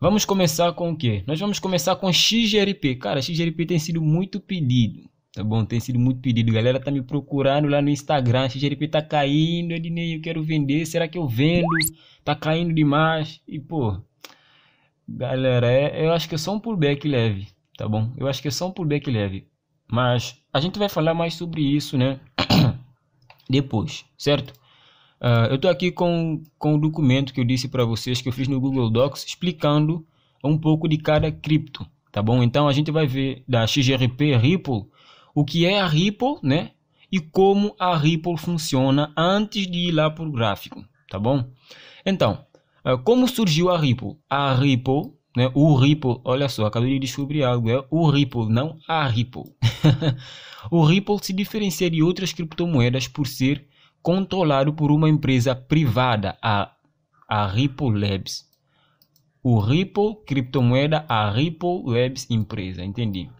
Vamos começar com o quê? Nós vamos começar com XGRP. Cara, XGRP tem sido muito pedido. Tá bom, tem sido muito pedido. Galera tá me procurando lá no Instagram. XGRP tá caindo, Ednei, eu quero vender. Será que eu vendo? Tá caindo demais. E, pô, galera, é, eu acho que é só um pullback leve, tá bom? Eu acho que é só um pullback leve. Mas a gente vai falar mais sobre isso, né? Depois, certo? Uh, eu estou aqui com, com o documento que eu disse para vocês que eu fiz no Google Docs explicando um pouco de cada cripto, tá bom? Então a gente vai ver da XRP Ripple o que é a Ripple, né? E como a Ripple funciona antes de ir lá para o gráfico, tá bom? Então, uh, como surgiu a Ripple? A Ripple, né? O Ripple, olha só, acabei de descobrir algo, é o Ripple, não a Ripple. o Ripple se diferencia de outras criptomoedas por ser controlado por uma empresa privada, a, a Ripple Labs. O Ripple, criptomoeda, a Ripple Labs empresa, entendi.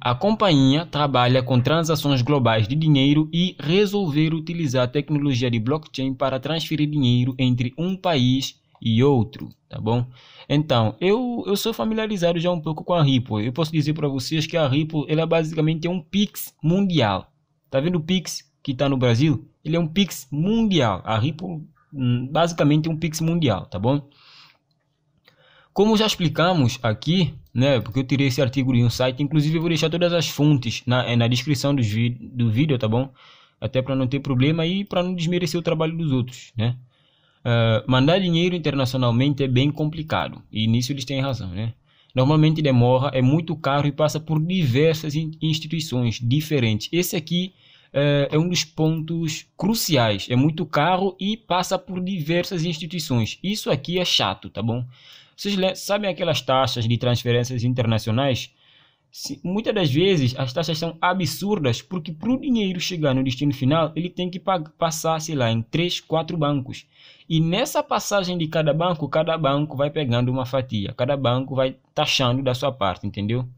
A companhia trabalha com transações globais de dinheiro e resolver utilizar a tecnologia de blockchain para transferir dinheiro entre um país e outro, tá bom? Então, eu, eu sou familiarizado já um pouco com a Ripple. Eu posso dizer para vocês que a Ripple ela basicamente é um Pix mundial. Tá vendo o Pix que está no Brasil? ele é um Pix mundial. A Ripple hum, basicamente é um Pix mundial, tá bom? Como já explicamos aqui, né, porque eu tirei esse artigo de um site, inclusive eu vou deixar todas as fontes na, eh, na descrição do, do vídeo, tá bom? Até para não ter problema e para não desmerecer o trabalho dos outros, né? Uh, mandar dinheiro internacionalmente é bem complicado e nisso eles têm razão, né? Normalmente demora, é muito caro e passa por diversas instituições diferentes. Esse aqui é, é um dos pontos cruciais. É muito caro e passa por diversas instituições. Isso aqui é chato, tá bom? Vocês sabem aquelas taxas de transferências internacionais? Se, muitas das vezes as taxas são absurdas porque para o dinheiro chegar no destino final ele tem que passar, sei lá, em 3, 4 bancos. E nessa passagem de cada banco, cada banco vai pegando uma fatia, cada banco vai taxando da sua parte, entendeu?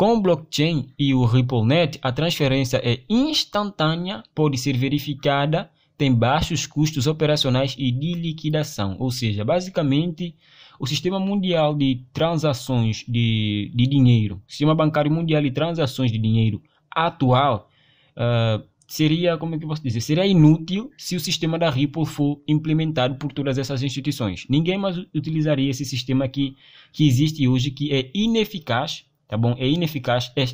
Com blockchain e o RippleNet, a transferência é instantânea, pode ser verificada, tem baixos custos operacionais e de liquidação. Ou seja, basicamente, o sistema mundial de transações de, de dinheiro, sistema bancário mundial de transações de dinheiro atual, uh, seria, como é que eu posso dizer, seria inútil se o sistema da Ripple for implementado por todas essas instituições. Ninguém mais utilizaria esse sistema que, que existe hoje, que é ineficaz tá bom? É ineficaz, é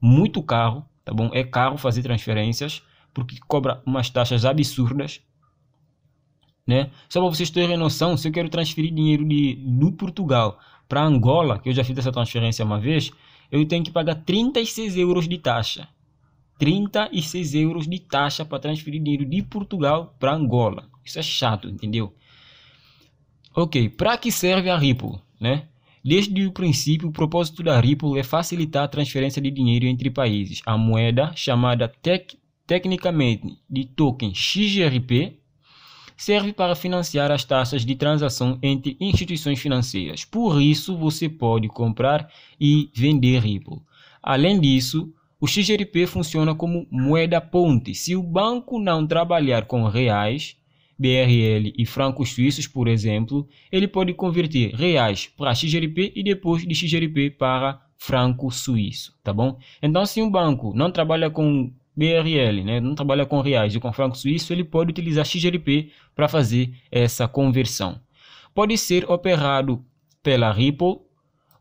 muito caro, tá bom? É caro fazer transferências porque cobra umas taxas absurdas, né? Só para vocês terem noção, se eu quero transferir dinheiro de do Portugal para Angola, que eu já fiz essa transferência uma vez, eu tenho que pagar 36 euros de taxa. 36 euros de taxa para transferir dinheiro de Portugal para Angola. Isso é chato, entendeu? Ok, para que serve a Ripple, né? Desde o princípio, o propósito da Ripple é facilitar a transferência de dinheiro entre países. A moeda, chamada tec tecnicamente de token XRP, serve para financiar as taxas de transação entre instituições financeiras. Por isso, você pode comprar e vender Ripple. Além disso, o XRP funciona como moeda ponte. Se o banco não trabalhar com reais, BRL e francos suíços, por exemplo, ele pode converter reais para XRP e depois de XRP para franco suíço, tá bom? Então, se um banco não trabalha com BRL, né, não trabalha com reais e com franco suíço, ele pode utilizar XRP para fazer essa conversão. Pode ser operado pela Ripple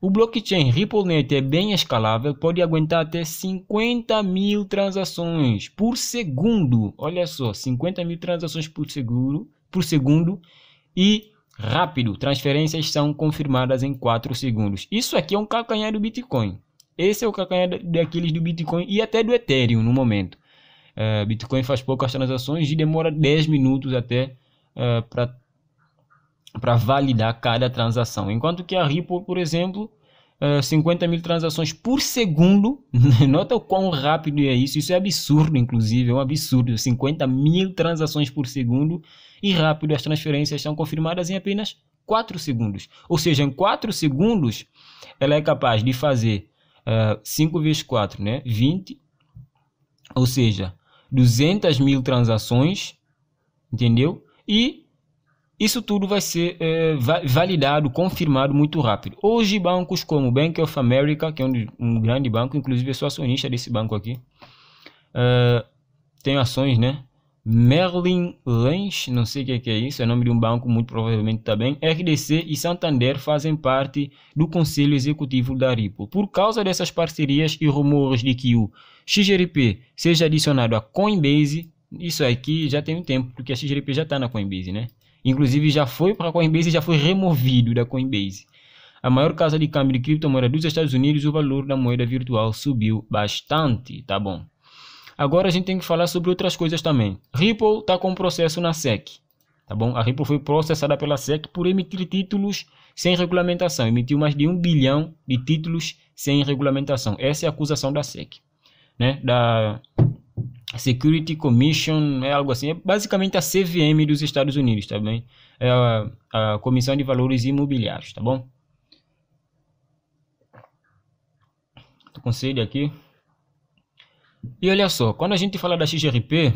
o blockchain RippleNet é bem escalável, pode aguentar até 50 mil transações por segundo. Olha só, 50 mil transações por, seguro, por segundo e rápido. Transferências são confirmadas em 4 segundos. Isso aqui é um calcanhar do Bitcoin. Esse é o calcanhar daqueles do Bitcoin e até do Ethereum no momento. Uh, Bitcoin faz poucas transações e demora 10 minutos até uh, é, para para validar cada transação. Enquanto que a Ripple, por exemplo, 50 eh, mil transações por segundo. Nota o quão rápido é isso. Isso é absurdo, inclusive. É um absurdo. 50 mil transações por segundo. E rápido, as transferências são confirmadas em apenas 4 segundos. Ou seja, em 4 segundos, ela é capaz de fazer uh, eh, 5 vezes 4, né? 20. Ou seja, 200 mil transações. Entendeu? E isso tudo vai ser é, validado, confirmado muito rápido. Hoje, bancos como o Bank of America, que é um, um grande banco, inclusive eu sou acionista desse banco aqui, uh, tem ações, né? Merlin Lynch, não sei o é que é isso, é nome de um banco, muito provavelmente também. RDC e Santander fazem parte do conselho executivo da Ripple. Por causa dessas parcerias e rumores de que o XRP seja adicionado à Coinbase, isso aqui já tem um tempo, porque a XRP já está na Coinbase, né? Inclusive, já foi para a Coinbase e já foi removido da Coinbase. A maior casa de câmbio de criptomoeda dos Estados Unidos, o valor da moeda virtual subiu bastante, tá bom? Agora a gente tem que falar sobre outras coisas também. Ripple está com processo na SEC, tá bom? A Ripple foi processada pela SEC por emitir títulos sem regulamentação. Emitiu mais de um bilhão de títulos sem regulamentação. Essa é a acusação da SEC, né? Da Security Commission, é algo assim, é basicamente a CVM dos Estados Unidos, tá bem? É a, a Comissão de Valores Imobiliários, tá bom? Tô com sede aqui. E olha só, quando a gente fala da XRP,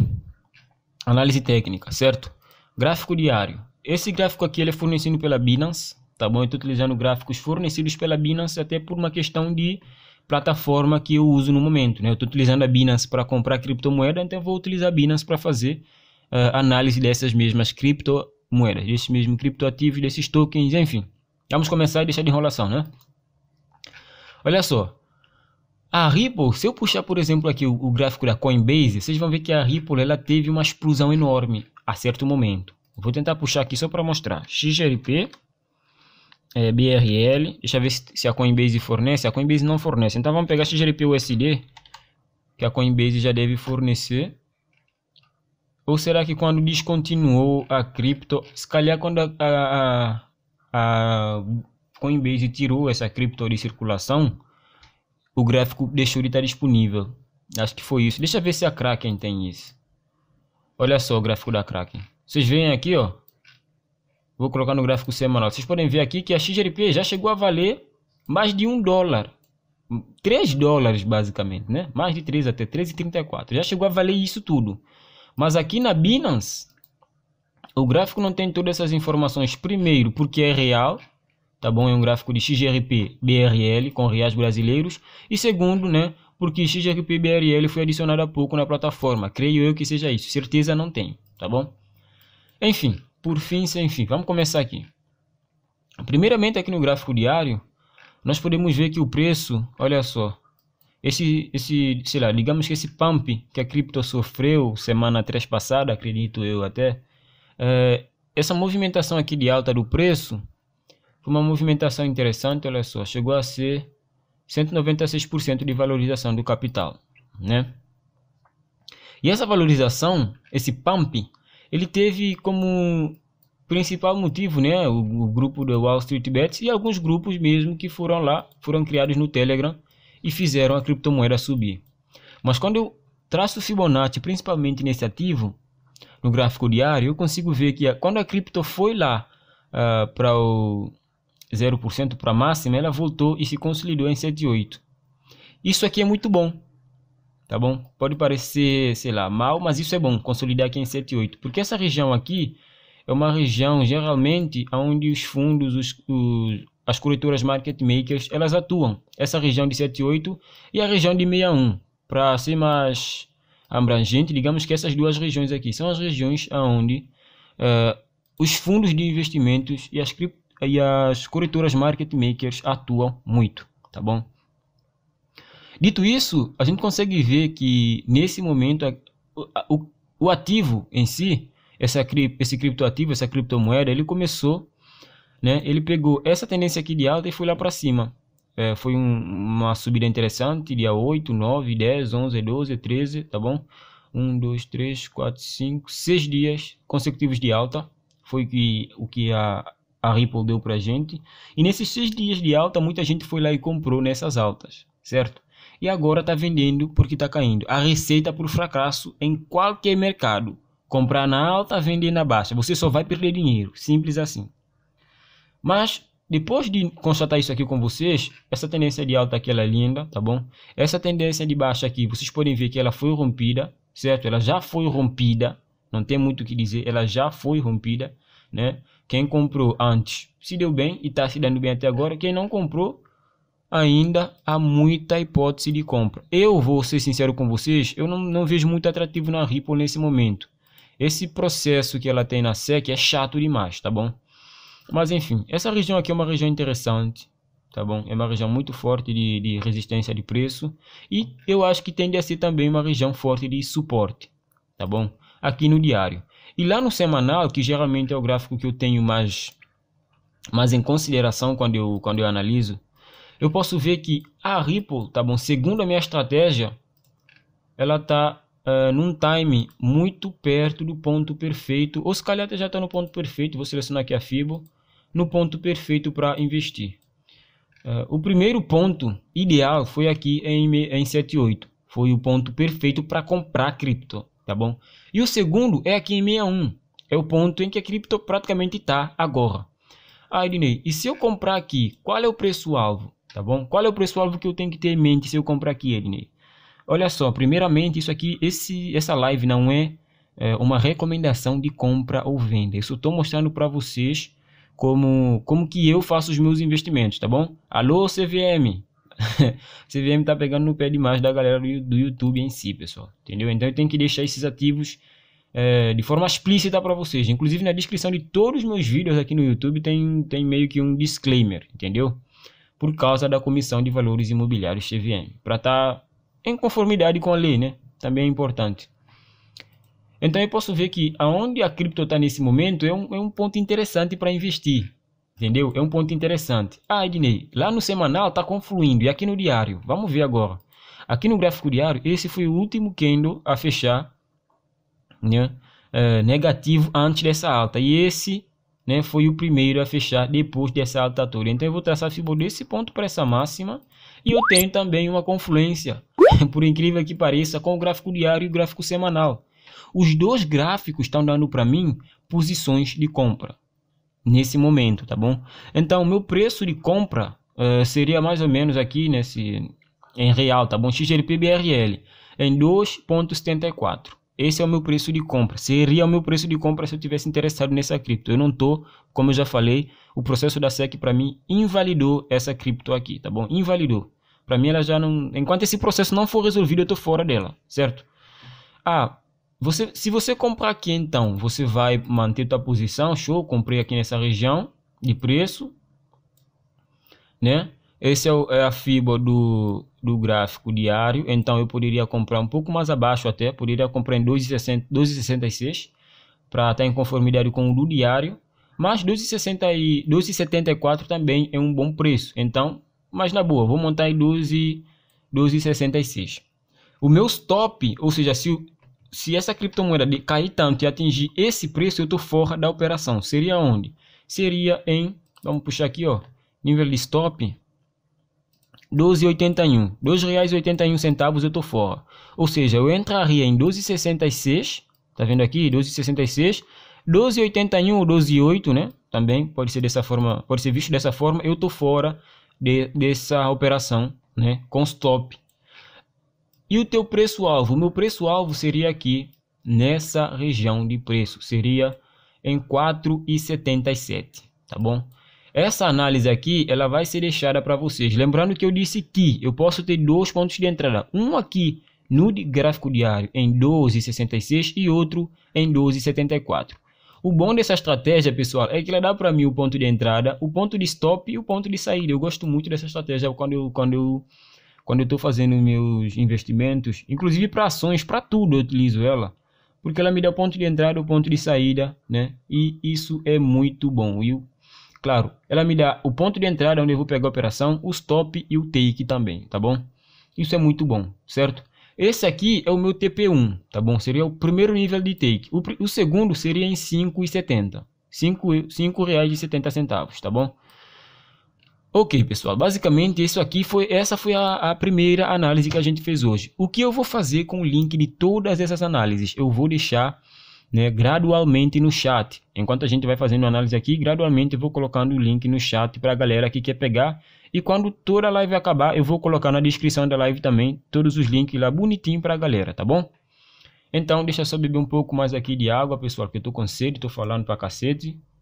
análise técnica, certo? Gráfico diário. Esse gráfico aqui ele é fornecido pela Binance, tá bom? Eu estou utilizando gráficos fornecidos pela Binance até por uma questão de plataforma que eu uso no momento. Né? Eu estou utilizando a Binance para comprar criptomoeda, então vou utilizar a Binance para fazer uh, análise dessas mesmas criptomoedas, desses mesmos criptoativos, desses tokens, enfim. Vamos começar e deixar de enrolação, né? Olha só. A Ripple, se eu puxar, por exemplo, aqui o, o gráfico da Coinbase, vocês vão ver que a Ripple ela teve uma explosão enorme a certo momento. Vou tentar puxar aqui só para mostrar. XRP é, BRL. Deixa eu ver se, a Coinbase fornece. A Coinbase não fornece. Então vamos pegar XGP USD, que a Coinbase já deve fornecer. Ou será que quando descontinuou a cripto, se calhar quando a, a, a Coinbase tirou essa cripto de circulação, o gráfico deixou de estar disponível. Acho que foi isso. Deixa eu ver se a Kraken tem isso. Olha só o gráfico da Kraken. Vocês veem aqui, ó. Vou colocar no gráfico semanal. Vocês podem ver aqui que a XRP já chegou a valer mais de um dólar. 3 dólares basicamente, né? Mais de 3 até 3,34. Já chegou a valer isso tudo. Mas aqui na Binance, o gráfico não tem todas essas informações. Primeiro, porque é real, tá bom? É um gráfico de XRP BRL com reais brasileiros. E segundo, né? Porque XRP BRL foi adicionado há pouco na plataforma. Creio eu que seja isso. Certeza não tenho, tá bom? Enfim, por fim sem fim. Vamos começar aqui. Primeiramente, aqui no gráfico diário, nós podemos ver que o preço, olha só, esse, esse sei lá, digamos que esse pump que a cripto sofreu semana atrás passada, acredito eu até, é, essa movimentação aqui de alta do preço foi uma movimentação interessante, olha só, chegou a ser 196% de valorização do capital, né? E essa valorização, esse pump, ele teve como principal motivo, né, o, o, grupo do Wall Street Bets e alguns grupos mesmo que foram lá, foram criados no Telegram e fizeram a criptomoeda subir. Mas quando eu traço Fibonacci, principalmente nesse ativo, no gráfico diário, eu consigo ver que a, quando a cripto foi lá uh, para o 0% para a máxima, ela voltou e se consolidou em 7,8. Isso aqui é muito bom, tá bom? Pode parecer, sei lá, mal, mas isso é bom, consolidar aqui em 7,8, porque essa região aqui é uma região geralmente onde os fundos, os, os as corretoras market makers, elas atuam. Essa região de 7,8 e a região de 61, para ser mais abrangente, digamos que essas duas regiões aqui são as regiões onde uh, eh, os fundos de investimentos e as, e as corretoras market makers atuam muito, tá bom? Dito isso, a gente consegue ver que nesse momento o, o ativo em si, essa, esse criptoativo, essa criptomoeda, ele começou, né, ele pegou essa tendência aqui de alta e foi lá para cima. É, foi um, uma subida interessante, dia 8, 9, 10, 11, 12, 13, tá bom? 1, 2, 3, 4, 5, 6 dias consecutivos de alta. Foi que, o que a, a Ripple deu para gente. E nesses 6 dias de alta, muita gente foi lá e comprou nessas altas, certo? e agora está vendendo porque está caindo. A receita por fracasso em qualquer mercado. Comprar na alta, vender na baixa. Você só vai perder dinheiro. Simples assim. Mas depois de constatar isso aqui com vocês, essa tendência de alta aqui ela é linda, tá bom? Essa tendência de baixa aqui, vocês podem ver que ela foi rompida, certo? Ela já foi rompida, não tem muito o que dizer, ela já foi rompida, né? Quem comprou antes se deu bem e está se dando bem até agora, quem não comprou ainda há muita hipótese de compra. Eu vou ser sincero com vocês, eu não, não vejo muito atrativo na Ripple nesse momento. Esse processo que ela tem na SEC é chato demais, tá bom? Mas enfim, essa região aqui é uma região interessante, tá bom? É uma região muito forte de, de resistência de preço e eu acho que tende a ser também uma região forte de suporte, tá bom? Aqui no diário. E lá no semanal, que geralmente é o gráfico que eu tenho mais, mais em consideração quando eu, quando eu analiso eu posso ver que a Ripple, tá bom? Segundo a minha estratégia, ela tá uh, num time muito perto do ponto perfeito, ou se calhar já está no ponto perfeito, vou selecionar aqui a Fibo, no ponto perfeito para investir. Uh, o primeiro ponto ideal foi aqui em, em 78, foi o ponto perfeito para comprar cripto, tá bom? E o segundo é aqui em 61, é o ponto em que a cripto praticamente está agora. Ah, Irinei, e se eu comprar aqui, qual é o preço-alvo? Tá bom? Qual é o preço-alvo que eu tenho que ter em mente se eu comprar aqui, Ednei? Olha só, primeiramente, isso aqui, esse, essa live não é, é uma recomendação de compra ou venda. Isso estou mostrando para vocês como, como que eu faço os meus investimentos, tá bom? Alô, CVM! CVM tá pegando no pé demais da galera do, do YouTube em si, pessoal. Entendeu? Então eu tenho que deixar esses ativos é, de forma explícita para vocês. Inclusive na descrição de todos os meus vídeos aqui no YouTube tem, tem meio que um disclaimer, entendeu? por causa da Comissão de Valores Imobiliários CVM, para estar tá em conformidade com a lei, né? Também é importante. Então eu posso ver que aonde a cripto está nesse momento é um, é um ponto interessante para investir. Entendeu? É um ponto interessante. Ah, Ednei, lá no semanal está confluindo e aqui no diário. Vamos ver agora. Aqui no gráfico diário, esse foi o último candle a fechar né, é, negativo antes dessa alta. E esse né, foi o primeiro a fechar depois dessa altura. Então eu vou traçar fibra desse ponto para essa máxima e eu tenho também uma confluência, por incrível que pareça, com o gráfico diário e o gráfico semanal. Os dois gráficos estão dando para mim posições de compra nesse momento, tá bom? Então meu preço de compra uh, seria mais ou menos aqui nesse em real, tá bom? XLPBRL em 2.74 esse é o meu preço de compra. Seria o meu preço de compra se eu tivesse interessado nessa cripto. Eu não tô, como eu já falei, o processo da SEC para mim invalidou essa cripto aqui, tá bom? Invalidou. Para mim ela já não, enquanto esse processo não for resolvido, eu tô fora dela, certo? Ah, você, se você comprar aqui então, você vai manter tua posição, show, comprei aqui nessa região de preço, né? Esse é, o, é a FIBA do do gráfico diário, então eu poderia comprar um pouco mais abaixo até, poderia comprar em 1266 para estar em conformidade com o do diário, mas 1274 também é um bom preço, então, mas na boa, vou montar em 12,66. 12, o meu stop, ou seja, se, se essa criptomoeda cair tanto e atingir esse preço, eu estou fora da operação, seria onde? Seria em, vamos puxar aqui, ó, nível de stop, 12,81. R$ 2,81 eu tô fora. Ou seja, eu entraria em 12,66, tá vendo aqui? 12,66, 12,81 ou 12,8, né? Também pode ser dessa forma, pode ser visto dessa forma, eu tô fora de, dessa operação, né, com stop. E o teu preço alvo? O meu preço alvo seria aqui nessa região de preço, seria em 4,77, tá bom? Essa análise aqui, ela vai ser deixada para vocês. Lembrando que eu disse que eu posso ter dois pontos de entrada. Um aqui no gráfico diário em 12,66 e outro em 12,74. O bom dessa estratégia, pessoal, é que ela dá para mim o ponto de entrada, o ponto de stop e o ponto de saída. Eu gosto muito dessa estratégia quando eu quando eu quando eu estou fazendo meus investimentos, inclusive para ações, para tudo eu utilizo ela, porque ela me dá o ponto de entrada, o ponto de saída, né? E isso é muito bom. E claro, ela me dá o ponto de entrada onde eu vou pegar a operação, o stop e o take também, tá bom? Isso é muito bom, certo? Esse aqui é o meu TP1, tá bom? Seria o primeiro nível de take. O, o segundo seria em 5,70. R$ 5,70, tá bom? Ok, pessoal, basicamente isso aqui foi, essa foi a, a, primeira análise que a gente fez hoje. O que eu vou fazer com o link de todas essas análises? Eu vou deixar né, gradualmente no chat. Enquanto a gente vai fazendo análise aqui, gradualmente eu vou colocando o link no chat para a galera que quer pegar. E quando toda a live acabar, eu vou colocar na descrição da live também todos os links lá bonitinho para a galera, tá bom? Então, deixa eu só beber um pouco mais aqui de água, pessoal, que eu tô com sede, tô falando pra cacete.